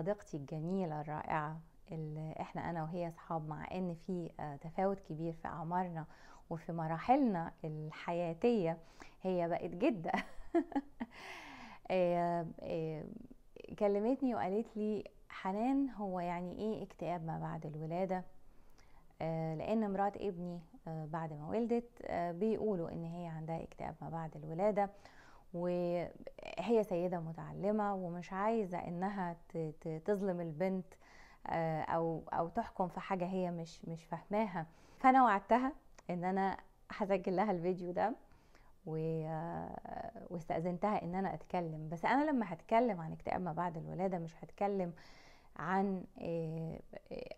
صديقتي الجميله الرائعه اللي احنا انا وهي اصحاب مع ان في آه، تفاوت كبير في اعمارنا وفي مراحلنا الحياتيه هي بقت جده آه، آه، كلمتني وقالت لي حنان هو يعني ايه اكتئاب ما بعد الولاده لان مرات ابني بعد ما ولدت بيقولوا ان هي عندها اكتئاب ما بعد الولاده وهي سيدة متعلمة ومش عايزة انها تظلم البنت آه، او او تحكم في حاجة هي مش مش فاهماها فانا وعدتها ان انا هسجل لها الفيديو ده و... آه، واستأذنتها ان انا اتكلم بس انا لما هتكلم عن اكتئاب ما بعد الولادة مش هتكلم عن آه،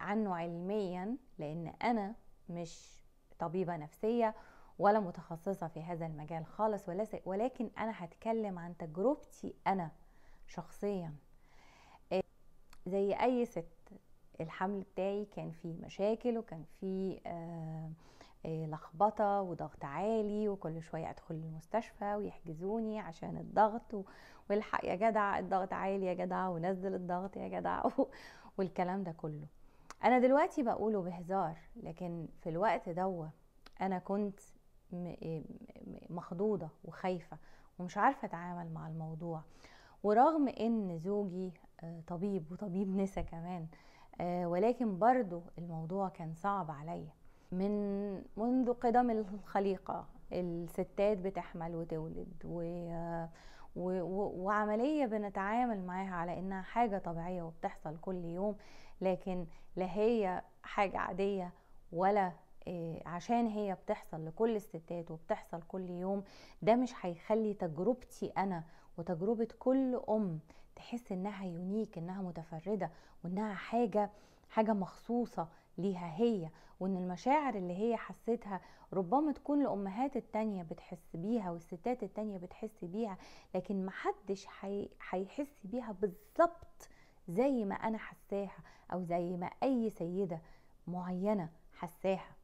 عنه علميا لان انا مش طبيبة نفسية ولا متخصصة في هذا المجال خالص ولكن أنا هتكلم عن تجربتي أنا شخصيا آه، زي أي ست الحمل بتاعي كان فيه مشاكل وكان فيه آه، آه، لخبطة وضغط عالي وكل شوية أدخل المستشفى ويحجزوني عشان الضغط والحق يا جدع الضغط عالي يا جدع ونزل الضغط يا جدع والكلام ده كله أنا دلوقتي بقوله بهزار لكن في الوقت دوت أنا كنت مخضوضه وخايفه ومش عارفه اتعامل مع الموضوع ورغم ان زوجي آه، طبيب وطبيب نسا كمان آه، ولكن برضو الموضوع كان صعب عليا من منذ قدم الخليقه الستات بتحمل وتولد و و و وعملية بنتعامل معاها على إنها حاجة طبيعية وبتحصل كل يوم لكن لا هي حاجة عادية ولا آه، عشان هي بتحصل لكل الستات وبتحصل كل يوم ده مش هيخلي تجربتي انا وتجربة كل ام تحس انها يونيك انها متفردة وانها حاجة حاجة مخصوصة ليها هي وان المشاعر اللي هي حستها ربما تكون الامهات التانية بتحس بيها والستات التانية بتحس بيها لكن محدش هيحس بيها بالظبط زي ما انا حساها او زي ما اي سيدة معينة حساها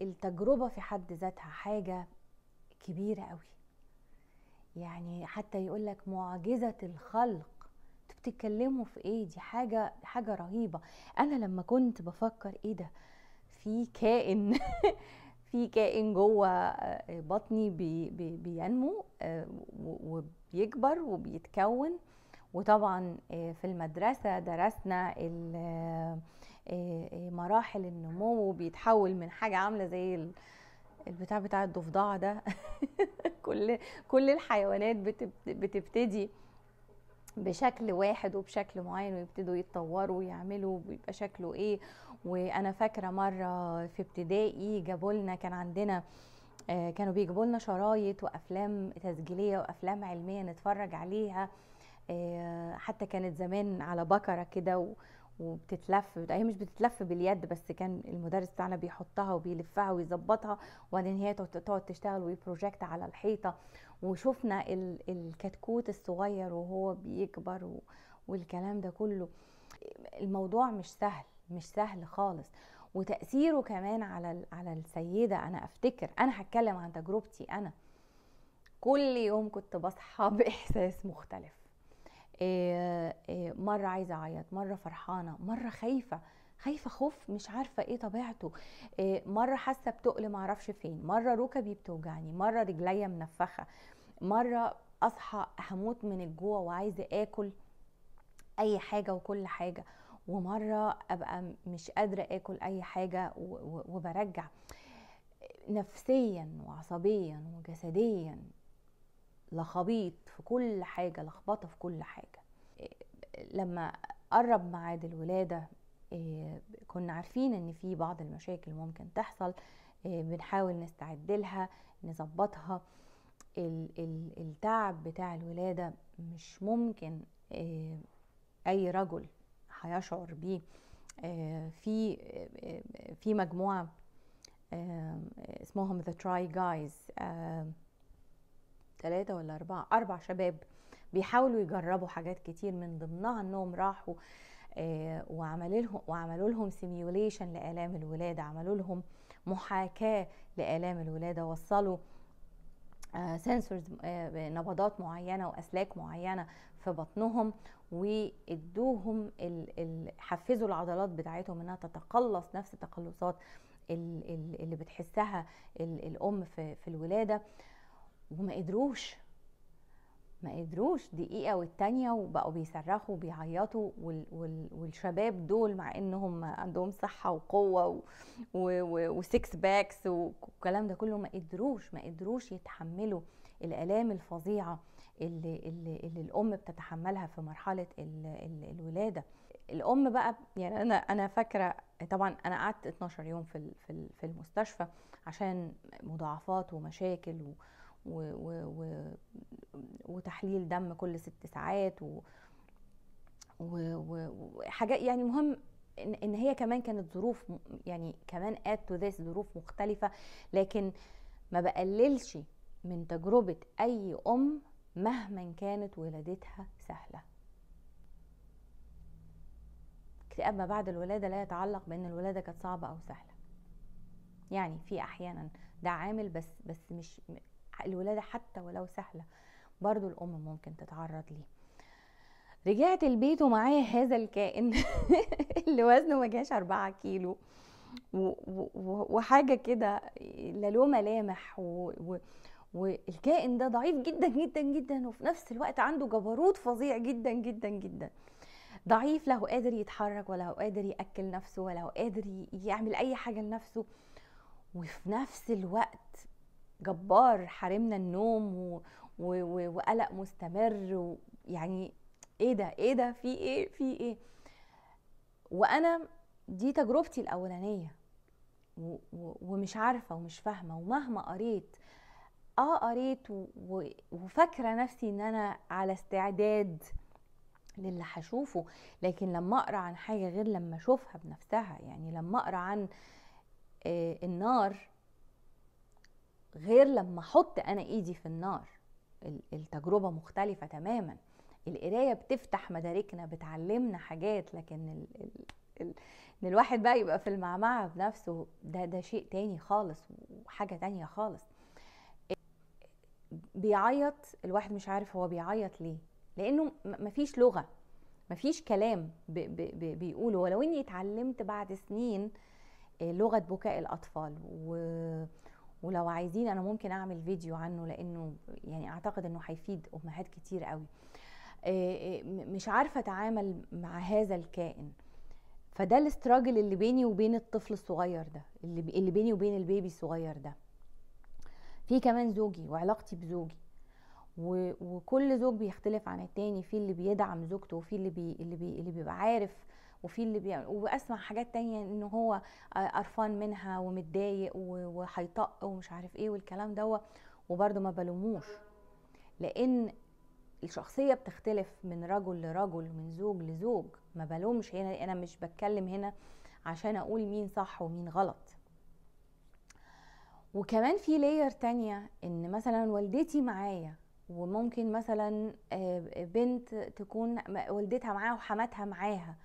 التجربة في حد ذاتها حاجة كبيرة قوي يعني حتى يقول لك معجزة الخلق انتوا بتتكلموا في ايه دي حاجة حاجة رهيبة انا لما كنت بفكر ايه ده في كائن في كائن جوه آه، بطني بي بي بينمو آه، وبيكبر وبيتكون وطبعا آه، في المدرسة درسنا آه، آه، مراحل النمو وبيتحول من حاجه عامله زي البتاع بتاع الضفدع ده كل كل الحيوانات بتبتدي بشكل واحد وبشكل معين ويبتدوا يتطوروا ويعملوا بيبقى شكله ايه وانا فاكره مره في ابتدائي جابوا لنا كان عندنا آه، كانوا بيجيبوا لنا شرايط وافلام تسجيليه وافلام علميه نتفرج عليها حتى كانت زمان على بكره كده وبتتلف هي مش بتتلف باليد بس كان المدرس بتاعنا بيحطها وبيلفها ويظبطها وبعدين هي تقعد تشتغل ويبروجكت على الحيطه وشفنا الكتكوت الصغير وهو بيكبر والكلام ده كله الموضوع مش سهل مش سهل خالص وتاثيره كمان على على السيده انا افتكر انا هتكلم عن تجربتي انا كل يوم كنت بصحى باحساس مختلف آه، آه، مره عايزه اعيط مره فرحانه مره خايفه خايفه خوف مش عارفه ايه طبيعته آه، مره حاسه بتقل معرفش فين مره ركبي بتوجعني مره رجليا منفخه مره اصحى هموت من الجوع وعايزه اكل اي حاجه وكل حاجه ومره ابقى مش قادره اكل اي حاجه وبرجع نفسيا وعصبيا وجسديا لخبيط في كل حاجه لخبطه في كل حاجه لما قرب ميعاد الولاده آه، كنا عارفين ان في بعض المشاكل ممكن تحصل آه، بنحاول نستعد لها نظبطها التعب بتاع الولاده مش ممكن آه، اي رجل هيشعر بيه في في مجموعه اسمهم ذا تراي جايز ثلاثة ولا أربعة أربع شباب بيحاولوا يجربوا حاجات كتير من ضمنها انهم راحوا آه وعملوا لهم وعملوا لهم سيميوليشن لآلام الولادة عملوا لهم محاكاة لآلام الولادة وصلوا سنسورز آه،, آه نبضات معينة وأسلاك معينة في بطنهم وادوهم حفزوا العضلات بتاعتهم انها تتقلص نفس تقلصات اللي بتحسها الام في الولاده وما قدروش ما قدروش دقيقه والتانيه وبقوا بيصرخوا وبيعيطوا وال وال والشباب دول مع انهم عندهم صحه وقوه وسكس باكس والكلام ده كله ما قدروش ما قدروش يتحملوا الالام الفظيعه اللي, اللي, اللي الام بتتحملها في مرحله ال ال الولاده الام بقى يعني انا انا فاكره طبعا انا قعدت 12 يوم في في المستشفى عشان مضاعفات ومشاكل و... و و و وتحليل دم كل ست ساعات و وحاجات يعني مهم ان, إن هي كمان كانت ظروف يعني كمان اد تو ذس ظروف مختلفه لكن ما بقللش من تجربه اي ام مهما كانت ولادتها سهله اكتئاب ما بعد الولاده لا يتعلق بان الولاده كانت صعبه او سهله يعني في احيانا ده عامل بس بس مش الولادة حتى ولو سهلة برضو الأم ممكن تتعرض ليه رجعت البيت ومعايا هذا الكائن اللي وزنه ما جاش أربعة كيلو وحاجة كده لا له ملامح والكائن ده ضعيف جدا جدا جدا وفي نفس الوقت عنده جبروت فظيع جدا جدا جدا ضعيف لا هو قادر يتحرك ولا هو قادر ياكل نفسه ولا هو قادر يعمل اي حاجه لنفسه وفي نفس الوقت جبار حرمنا النوم و... و... و... وقلق مستمر و... يعني ايه ده ايه ده في ايه في ايه وانا دي تجربتي الاولانيه و... و... ومش عارفه ومش فاهمه ومهما قريت اه قريت و... و... وفاكره نفسي ان انا على استعداد للي هشوفه لكن لما اقرا عن حاجه غير لما اشوفها بنفسها يعني لما اقرا عن آه، النار غير لما احط انا ايدي في النار التجربه مختلفه تماما القرايه بتفتح مداركنا بتعلمنا حاجات لكن ال... ال... ال... ان الواحد بقى يبقى في المعمعه بنفسه ده ده شيء تاني خالص وحاجه تانيه خالص بيعيط الواحد مش عارف هو بيعيط ليه لانه مفيش لغه مفيش كلام ب... ب... ب... بيقوله ولو اني اتعلمت بعد سنين آه، لغه بكاء الاطفال و... ولو عايزين انا ممكن اعمل فيديو عنه لانه يعني اعتقد انه هيفيد امهات كتير قوي آه، آه، مش عارفه اتعامل مع هذا الكائن فده الاستراجل اللي بيني وبين الطفل الصغير ده اللي, اللي بيني وبين البيبي الصغير ده في كمان زوجي وعلاقتي بزوجي وكل زوج بيختلف عن التاني في اللي بيدعم زوجته وفي اللي بي اللي, بي اللي بيبقى عارف وفي اللي بيعمل واسمع حاجات تانية ان هو قرفان منها ومتضايق وهيطق ومش عارف ايه والكلام دوت وبرده ما بلوموش لان الشخصيه بتختلف من رجل لرجل من زوج لزوج ما بلومش هنا انا مش بتكلم هنا عشان اقول مين صح ومين غلط وكمان في لاير تانية ان مثلا والدتي معايا وممكن مثلا آه، بنت تكون والدتها معاها وحماتها معاها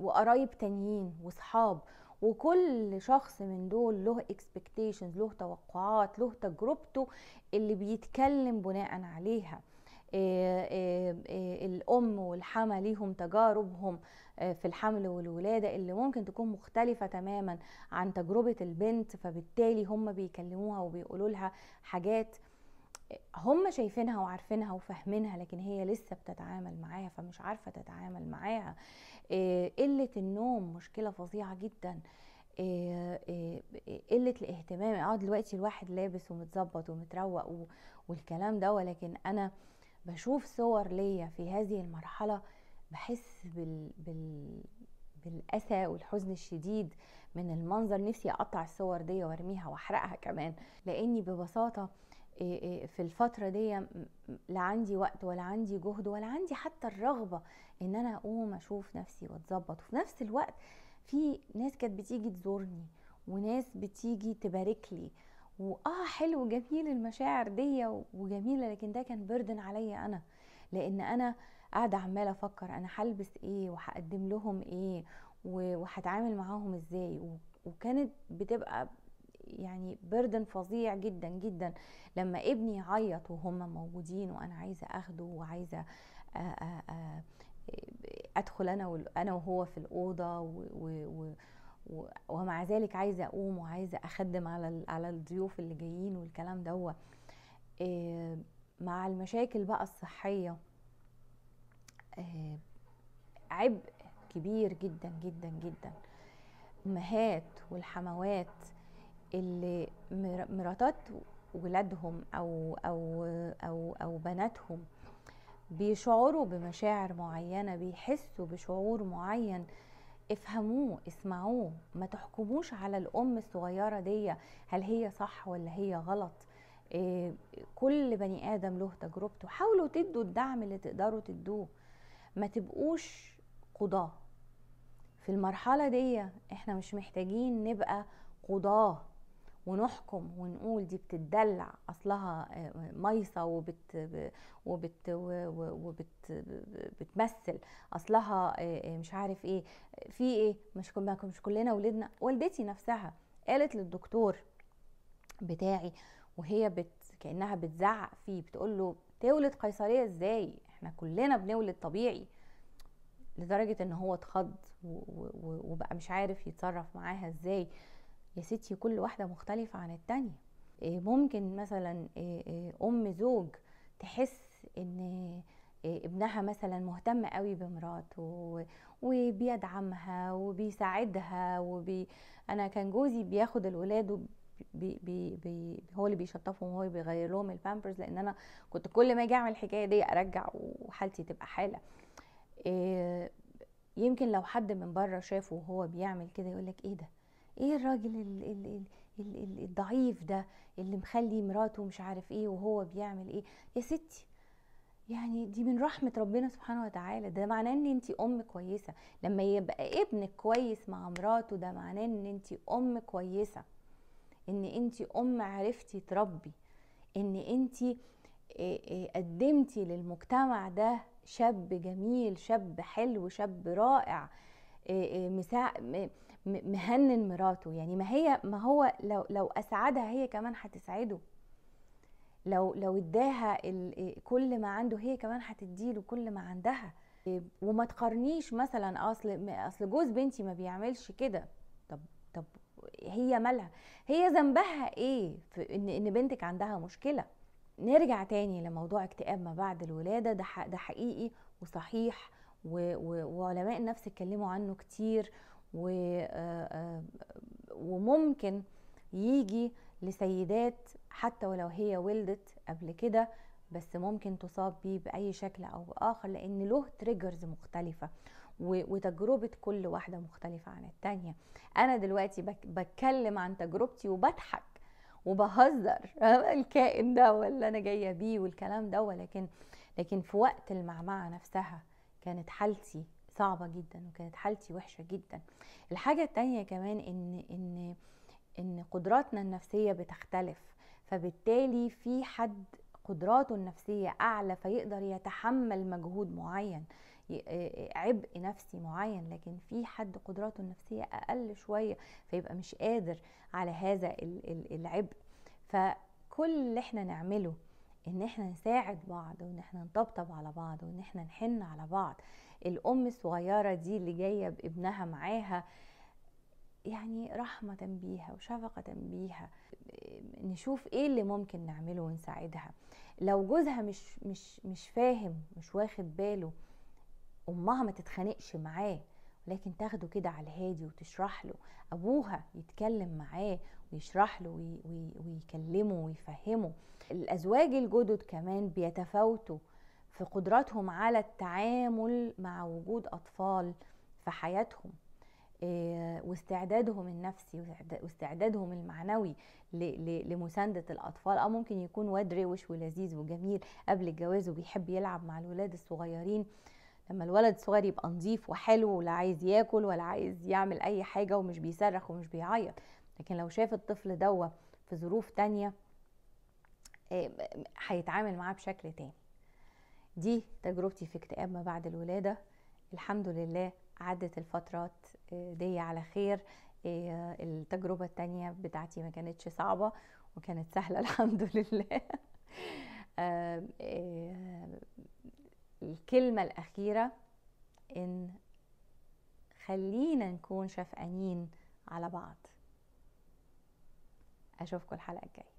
وقرايب تانيين وصحاب وكل شخص من دول له اكسبكتيشنز له توقعات له تجربته اللي بيتكلم بناء عليها الام والحما ليهم تجاربهم في الحمل والولاده اللي ممكن تكون مختلفه تماما عن تجربه البنت فبالتالي هم بيكلموها وبيقولوا لها حاجات هم شايفينها وعارفينها وفاهمينها لكن هي لسه بتتعامل معاها فمش عارفه تتعامل معاها آه، قله النوم مشكله فظيعه جدا آه، آه، قله الاهتمام اه دلوقتي الواحد لابس ومتظبط ومتروق والكلام ده ولكن انا بشوف صور ليا في هذه المرحله بحس بال... بال... بالاسى والحزن الشديد من المنظر نفسي اقطع الصور دي وارميها واحرقها كمان لاني ببساطه إيه، إيه، في الفترة دي لا عندي وقت ولا عندي جهد ولا عندي حتى الرغبة ان انا اقوم اشوف نفسي واتظبط وفي نفس الوقت في ناس كانت بتيجي تزورني وناس بتيجي تبارك لي واه حلو جميل المشاعر دي وجميلة لكن ده كان بردن عليا انا لان انا قاعدة عمالة افكر انا هلبس ايه وهقدم لهم ايه وهتعامل معاهم ازاي وكانت بتبقى يعني بردن فظيع جدا جدا لما ابني يعيط وهم موجودين وانا عايزه اخده وعايزه ادخل انا انا وهو في الاوضه ومع ذلك عايزه اقوم وعايزه اخدم على على الضيوف اللي جايين والكلام دوت مع المشاكل بقى الصحيه عبء كبير جدا جدا جدا امهات والحموات اللي مراتات ولادهم او او او او بناتهم بيشعروا بمشاعر معينه بيحسوا بشعور معين افهموه اسمعوه ما تحكموش على الام الصغيره دي هل هي صح ولا هي غلط إيه كل بني ادم له تجربته حاولوا تدوا الدعم اللي تقدروا تدوه ما تبقوش قضاه في المرحله دي احنا مش محتاجين نبقى قضاه ونحكم ونقول دي بتدلع اصلها آه، ميصه وبت وبت وبت بتمثل اصلها آه، آه، مش عارف ايه في ايه مش مش كلنا ولدنا والدتي نفسها قالت للدكتور بتاعي وهي بت كانها بتزعق فيه بتقول له تولد قيصريه ازاي احنا كلنا بنولد طبيعي لدرجه ان هو اتخض وبقى مش عارف يتصرف معاها ازاي يا ستي كل واحدة مختلفة عن التانية إيه، ممكن مثلا إيه، إيه، أم زوج تحس إن ابنها مثلا مهتم قوي بمراته وبيدعمها وبيساعدها وبي... انا كان جوزي بياخد الولاد وب... بي بي بي هو اللي بيشطفهم وهو بيغير لهم البامبرز لان انا كنت كل ما اجي اعمل الحكايه دي ارجع وحالتي تبقى حاله يمكن لو حد من بره شافه وهو بيعمل كده يقول لك ايه ده ايه الراجل الضعيف ده اللي مخلي مراته مش عارف ايه وهو بيعمل ايه يا ستي يعني دي من رحمة ربنا سبحانه وتعالى ده معناه ان انت ام كويسة لما يبقى ابنك كويس مع مراته ده معناه ان انت ام كويسة ان انت ام عرفتي تربي ان انت قدمتي للمجتمع ده شاب جميل شاب حلو شاب رائع مهنن مراته يعني ما هي ما هو لو لو اسعدها هي كمان هتسعده لو لو اداها كل ما عنده هي كمان هتديله كل ما عندها وما تقارنيش مثلا اصل اصل جوز بنتي ما بيعملش كده طب طب هي مالها هي ذنبها ايه في ان ان بنتك عندها مشكله نرجع تاني لموضوع اكتئاب ما بعد الولاده ده ده حقيقي وصحيح وعلماء النفس اتكلموا عنه كتير آه، آه، وممكن يجي لسيدات حتى ولو هي ولدت قبل كده بس ممكن تصاب بيه بأي شكل أو بآخر لأن له تريجرز مختلفة وتجربة كل واحدة مختلفة عن التانية أنا دلوقتي بتكلم عن تجربتي وبضحك وبهزر الكائن ده ولا أنا جاية بيه والكلام ده ولكن لكن في وقت المعمعة نفسها كانت حالتي صعبة جدا وكانت حالتي وحشة جدا الحاجة التانية كمان ان ان ان قدراتنا النفسية بتختلف فبالتالي في حد قدراته النفسية أعلى فيقدر يتحمل مجهود معين عبء نفسي معين لكن في حد قدراته النفسية أقل شوية فيبقى مش قادر على هذا العبء فكل اللي احنا نعمله ان احنا نساعد بعض وان احنا نطبطب على بعض وان احنا نحن على بعض الام الصغيره دي اللي جايه بابنها معاها يعني رحمه بيها وشفقه بيها نشوف ايه اللي ممكن نعمله ونساعدها لو جوزها مش مش مش فاهم مش واخد باله امها ما تتخانقش معاه لكن تاخده كده على الهادي وتشرح له ابوها يتكلم معاه ويشرح له وي ويكلمه ويفهمه الازواج الجدد كمان بيتفاوتوا في قدراتهم على التعامل مع وجود اطفال في حياتهم آه، واستعدادهم النفسي واستعدادهم المعنوي لمسانده الاطفال أو آه، ممكن يكون واد روش ولذيذ وجميل قبل الجواز وبيحب يلعب مع الولاد الصغيرين لما الولد الصغير يبقى نظيف وحلو ولا عايز ياكل ولا عايز يعمل اي حاجه ومش بيصرخ ومش بيعيط لكن لو شاف الطفل دوا في ظروف تانية آه، هيتعامل معاه بشكل تاني دي تجربتي في اكتئاب ما بعد الولادة الحمد لله عدت الفترات آه، دي على خير آه، التجربة التانية بتاعتي ما كانتش صعبة وكانت سهلة الحمد لله آه، الكلمة الأخيرة إن خلينا نكون شفقانين على بعض أشوفكم الحلقة الجاية